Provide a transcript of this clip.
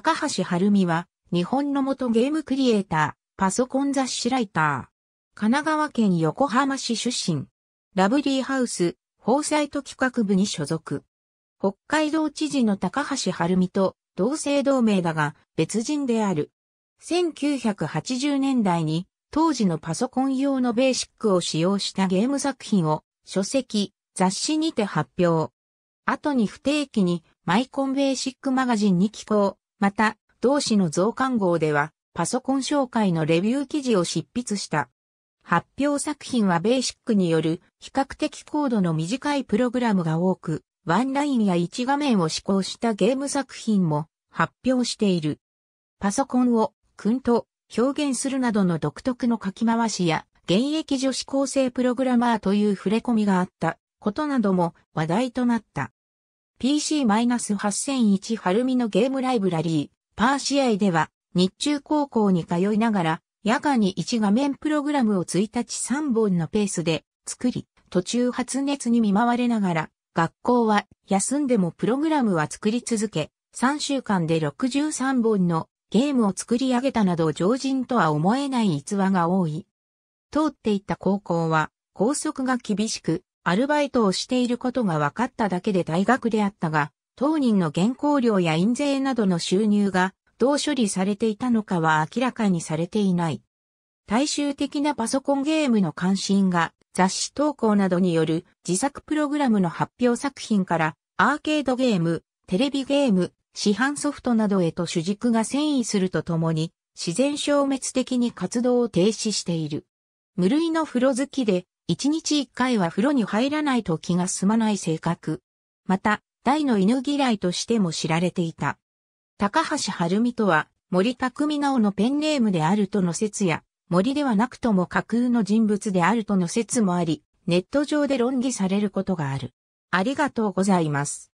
高橋晴美は、日本の元ゲームクリエイター、パソコン雑誌ライター。神奈川県横浜市出身。ラブリーハウス、フォーサイト企画部に所属。北海道知事の高橋晴美と同姓同名だが別人である。1980年代に当時のパソコン用のベーシックを使用したゲーム作品を書籍、雑誌にて発表。後に不定期にマイコンベーシックマガジンに寄稿、また、同誌の増刊号では、パソコン紹介のレビュー記事を執筆した。発表作品はベーシックによる比較的高度の短いプログラムが多く、ワンラインや1画面を試行したゲーム作品も発表している。パソコンをくんと表現するなどの独特の書き回しや、現役女子高生プログラマーという触れ込みがあったことなども話題となった。PC-8001 晴海のゲームライブラリー、パー試合では、日中高校に通いながら、夜間に1画面プログラムを1日3本のペースで作り、途中発熱に見舞われながら、学校は休んでもプログラムは作り続け、3週間で63本のゲームを作り上げたなど常人とは思えない逸話が多い。通っていた高校は、校則が厳しく、アルバイトをしていることが分かっただけで大学であったが、当人の原稿料や印税などの収入がどう処理されていたのかは明らかにされていない。大衆的なパソコンゲームの関心が雑誌投稿などによる自作プログラムの発表作品からアーケードゲーム、テレビゲーム、市販ソフトなどへと主軸が遷移するとともに自然消滅的に活動を停止している。無類の風呂好きで一日一回は風呂に入らないと気が済まない性格。また、大の犬嫌いとしても知られていた。高橋晴美とは、森匠直のペンネームであるとの説や、森ではなくとも架空の人物であるとの説もあり、ネット上で論議されることがある。ありがとうございます。